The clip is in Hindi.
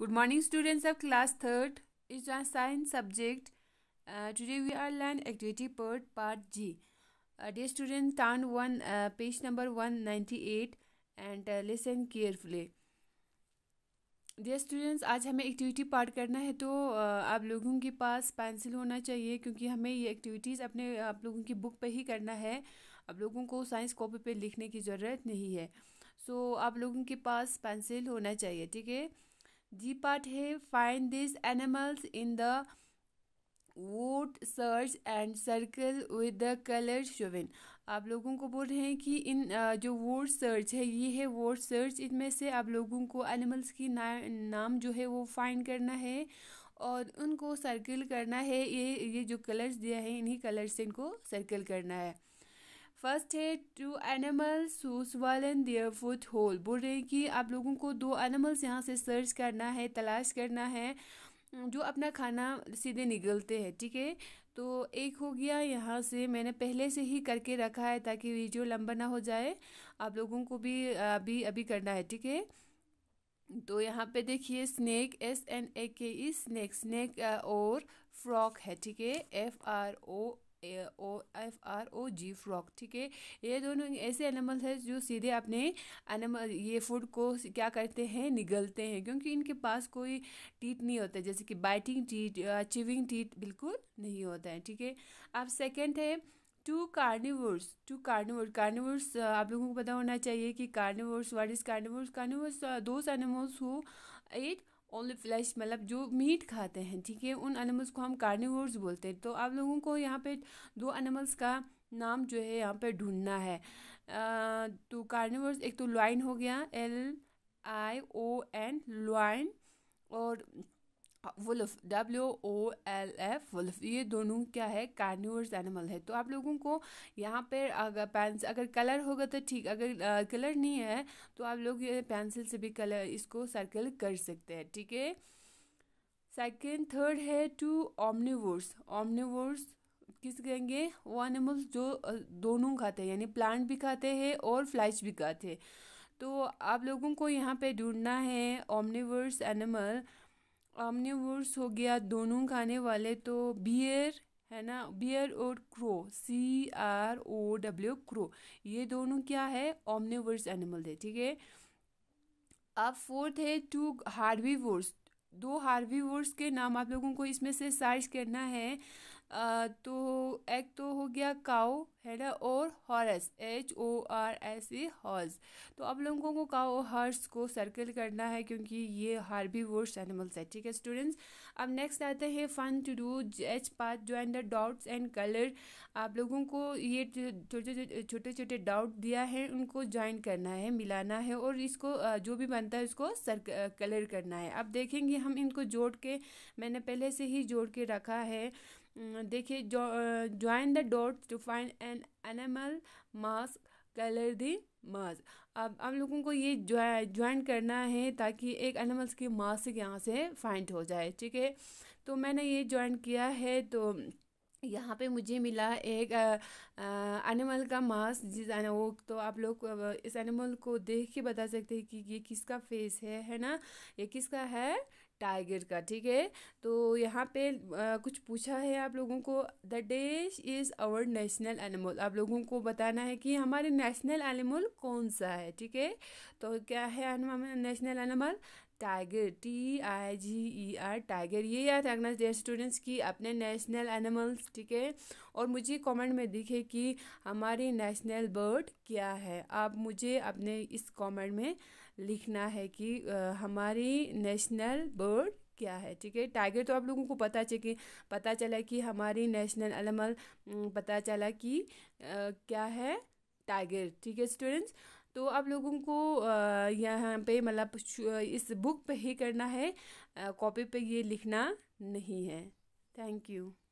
good morning students of class third is our science subject today we are learn activity part part G dear student turn one page number one ninety eight and listen carefully dear students आज हमें एक्टिविटी पार्ट करना है तो uh, आप लोगों के पास पेंसिल होना चाहिए क्योंकि हमें ये एक्टिविटीज़ अपने आप लोगों की बुक पर ही करना है आप लोगों को साइंस कॉपी पर लिखने की ज़रूरत नहीं है सो so, आप लोगों के पास पेंसिल होना चाहिए ठीक है Depardieu find these animals in the word search and circle with the colour showing आप लोगों को बोल रहे हैं कि इन जो वोट सर्च है ये है वोट सर्च इनमें से आप लोगों को एनिमल्स की ना, नाम जो है वो फाइंड करना है और उनको सर्कल करना है ये ये जो कलर्स दिया है इन्हीं कलर्स से इनको सर्कल करना है फर्स्ट है two animals who swallow their food whole बोल रहे हैं कि आप लोगों को दो एनिमल्स यहाँ से सर्च करना है तलाश करना है जो अपना खाना सीधे निगलते हैं ठीक है तो एक हो गया यहाँ से मैंने पहले से ही करके रखा है ताकि वीडियो लंबा ना हो जाए आप लोगों को भी अभी अभी करना है ठीक है तो यहाँ पे देखिए snack S N A K E snake snake और फ्रॉक है ठीक है F R O O F R O G frog ठीक है ये दोनों ऐसे एनिमल्स हैं जो सीधे अपने एनिमल ये फूड को क्या करते हैं निगलते हैं क्योंकि इनके पास कोई टीट नहीं होता जैसे कि बाइटिंग टीट चिविंग टीट बिल्कुल नहीं होता है ठीक है अब सेकेंड है two carnivores two carnivores carnivores आप लोगों को पता होना चाहिए कि carnivores what is carnivores carnivores those animals who eat only flesh मतलब जो मीट खाते हैं ठीक है उन एनिमल्स को हम कार्निवर्स बोलते हैं तो आप लोगों को यहाँ पे दो एनिमल्स का नाम जो है यहाँ पे ढूंढना है आ, तो कार्निवर्स एक तो लॉइन हो गया L I O N lion और wolf W O L F wolf ये दोनों क्या है कार्निवर्स एनिमल है तो आप लोगों को यहाँ पर अगर पेंस अगर कलर होगा तो ठीक अगर आ, कलर नहीं है तो आप लोग पेंसिल से भी कलर इसको सर्कल कर सकते हैं ठीक है सेकेंड थर्ड है टू ओमनीवर्स ओमनीवर्स किस कहेंगे वो एनिमल्स जो दोनों खाते हैं यानी प्लांट भी खाते हैं और फ्लाइज भी खाते हैं तो आप लोगों को यहाँ पे ढूंढना है ओमनीवर्स एनिमल आमनीवर्स हो गया दोनों खाने वाले तो बियर है ना बियर और crow C R O W crow ये दोनों क्या है ओमनीवर्स एनिमल है ठीक है अब फोर्थ है टू हार्वी वर्स दो हार्वी वर्स के नाम आप लोगों को इसमें से सर्च करना है तो एक तो हो गया काओ है ना और horse H O R S E e, horse तो अब लोगों को काओ हॉर्स को सर्कल करना है क्योंकि ये हार्बी वर्स एनिमल्स है ठीक है स्टूडेंट्स अब नेक्स्ट आते हैं fun to do each path join the dots and colour आप लोगों को ये छोटे छोटे छोटे डाउट दिया है उनको ज्वाइन करना है मिलाना है और इसको जो भी बनता है उसको सर कलर करना है अब देखेंगे हम इनको जोड़ के मैंने पहले से ही जोड़ के रखा है हम्म, देखिए join the dots to find an animal mask colour the mask अब हम लोगों को ये ज्वाइन करना है ताकि एक एनिमल्स की मास यहाँ से फाइंड हो जाए ठीक है तो मैंने ये ज्वाइन किया है तो यहाँ पे मुझे मिला एक एनिमल का मांस जिस वो तो आप लोग इस एनिमल को देख के बता सकते हैं कि ये किसका फेस है है ना ये किसका है टाइगर का ठीक है तो यहाँ पे आ, कुछ पूछा है आप लोगों को the dash is our national animal आप लोगों को बताना है कि हमारे नेशनल एनिमल कौन सा है ठीक है तो क्या है national animal tiger T I G E R tiger ये याद रखना चाहिए स्टूडेंट्स की अपने नेशनल एनिमल्स ठीक है और मुझे कमेंट में दिखे कि हमारी नेशनल बर्ड क्या है आप मुझे अपने इस कमेंट में लिखना है कि आ, हमारी नेशनल बर्ड क्या है ठीक है टाइगर तो आप लोगों को पता चले पता चला कि हमारी नेशनल एनिमल पता चला कि आ, क्या है टाइगर ठीक है स्टूडेंट्स तो आप लोगों को यहाँ पे मतलब इस बुक पे ही करना है कॉपी पे ये लिखना नहीं है थैंक यू